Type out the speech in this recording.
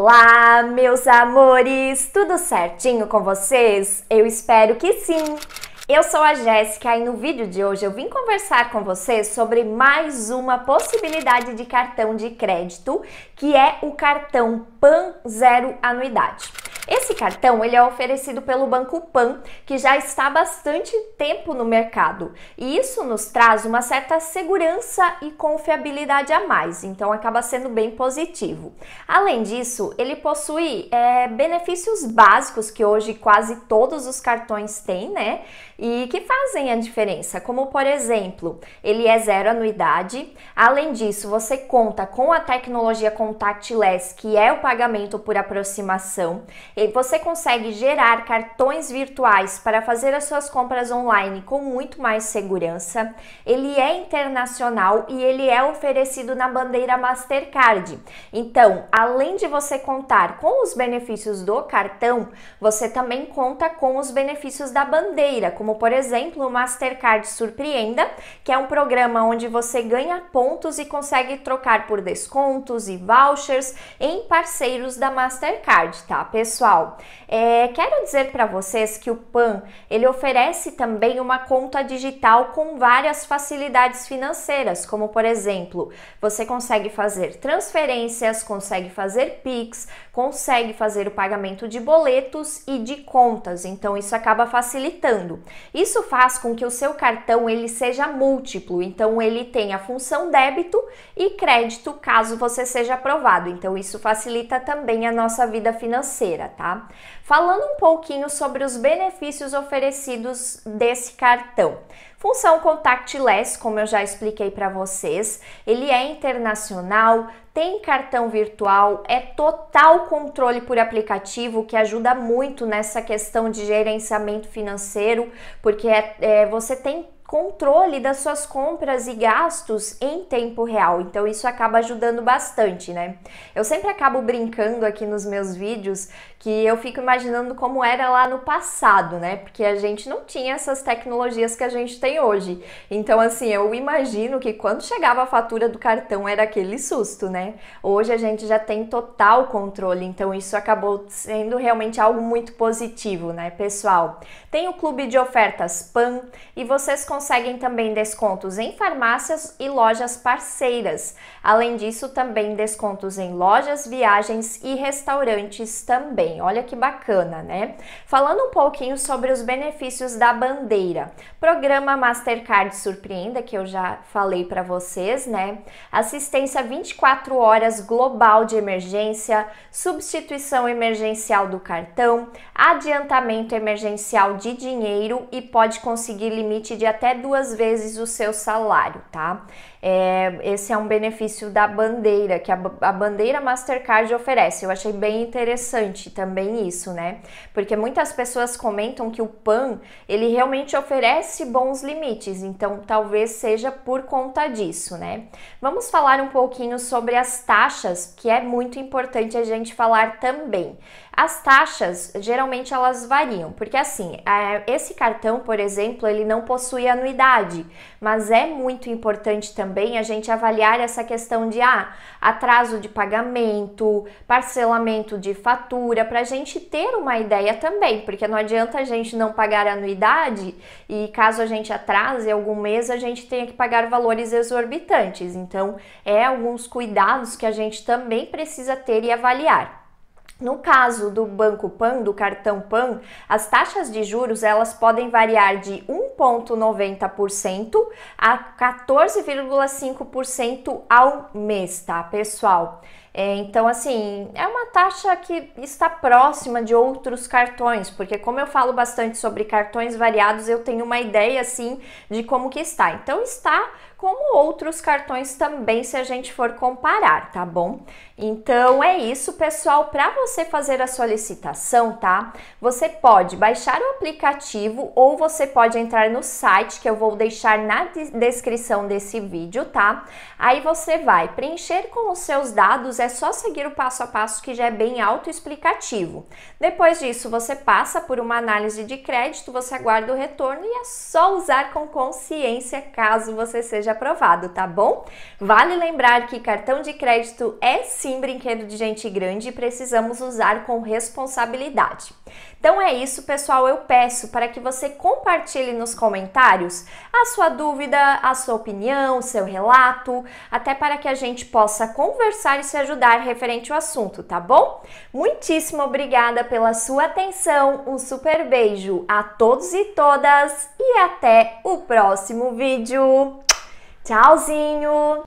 Olá, meus amores! Tudo certinho com vocês? Eu espero que sim! Eu sou a Jéssica e no vídeo de hoje eu vim conversar com vocês sobre mais uma possibilidade de cartão de crédito, que é o cartão PAN Zero Anuidade. Esse cartão ele é oferecido pelo Banco Pan, que já está há bastante tempo no mercado. E isso nos traz uma certa segurança e confiabilidade a mais, então acaba sendo bem positivo. Além disso, ele possui é, benefícios básicos que hoje quase todos os cartões têm, né? E que fazem a diferença, como por exemplo, ele é zero anuidade. Além disso, você conta com a tecnologia contactless, que é o pagamento por aproximação. Você consegue gerar cartões virtuais para fazer as suas compras online com muito mais segurança. Ele é internacional e ele é oferecido na bandeira Mastercard. Então, além de você contar com os benefícios do cartão, você também conta com os benefícios da bandeira, como por exemplo o Mastercard Surpreenda, que é um programa onde você ganha pontos e consegue trocar por descontos e vouchers em parceiros da Mastercard, tá, pessoal? pessoal, é, quero dizer para vocês que o PAN ele oferece também uma conta digital com várias facilidades financeiras, como por exemplo, você consegue fazer transferências, consegue fazer PIX, consegue fazer o pagamento de boletos e de contas. Então isso acaba facilitando. Isso faz com que o seu cartão ele seja múltiplo, então ele tem a função débito e crédito caso você seja aprovado. Então isso facilita também a nossa vida financeira tá? Falando um pouquinho sobre os benefícios oferecidos desse cartão. Função contactless, como eu já expliquei para vocês, ele é internacional, tem cartão virtual, é total controle por aplicativo, que ajuda muito nessa questão de gerenciamento financeiro, porque é, é você tem controle das suas compras e gastos em tempo real. Então isso acaba ajudando bastante, né? Eu sempre acabo brincando aqui nos meus vídeos que eu fico imaginando como era lá no passado, né? Porque a gente não tinha essas tecnologias que a gente tem hoje. Então assim, eu imagino que quando chegava a fatura do cartão era aquele susto, né? Hoje a gente já tem total controle, então isso acabou sendo realmente algo muito positivo, né, pessoal? Tem o clube de ofertas PAN e vocês conseguem também descontos em farmácias e lojas parceiras. Além disso, também descontos em lojas, viagens e restaurantes também. Olha que bacana, né? Falando um pouquinho sobre os benefícios da bandeira. Programa Mastercard Surpreenda, que eu já falei para vocês, né? Assistência 24 horas global de emergência, substituição emergencial do cartão, adiantamento emergencial de dinheiro e pode conseguir limite de até até duas vezes o seu salário, tá? É, esse é um benefício da bandeira, que a, a bandeira Mastercard oferece. Eu achei bem interessante também isso, né? Porque muitas pessoas comentam que o PAN, ele realmente oferece bons limites, então talvez seja por conta disso, né? Vamos falar um pouquinho sobre as taxas, que é muito importante a gente falar também. As taxas, geralmente elas variam, porque assim, é, esse cartão, por exemplo, ele não possui anuidade, mas é muito importante também a gente avaliar essa questão de ah, atraso de pagamento, parcelamento de fatura, para a gente ter uma ideia também, porque não adianta a gente não pagar anuidade e caso a gente atrase algum mês, a gente tenha que pagar valores exorbitantes. Então, é alguns cuidados que a gente também precisa ter e avaliar. No caso do Banco Pan, do cartão Pan, as taxas de juros elas podem variar de 1,90% a 14,5% ao mês, tá, pessoal? É, então, assim, é uma taxa que está próxima de outros cartões, porque como eu falo bastante sobre cartões variados, eu tenho uma ideia, assim, de como que está. Então, está como outros cartões também, se a gente for comparar, tá bom? Então, é isso, pessoal. Para você fazer a solicitação, tá? Você pode baixar o aplicativo ou você pode entrar no site, que eu vou deixar na descrição desse vídeo, tá? Aí você vai preencher com os seus dados é é só seguir o passo a passo que já é bem autoexplicativo. Depois disso, você passa por uma análise de crédito, você aguarda o retorno e é só usar com consciência caso você seja aprovado, tá bom? Vale lembrar que cartão de crédito é sim brinquedo de gente grande e precisamos usar com responsabilidade. Então é isso, pessoal. Eu peço para que você compartilhe nos comentários a sua dúvida, a sua opinião, o seu relato, até para que a gente possa conversar e se ajudar referente ao assunto, tá bom? Muitíssimo obrigada pela sua atenção. Um super beijo a todos e todas e até o próximo vídeo. Tchauzinho!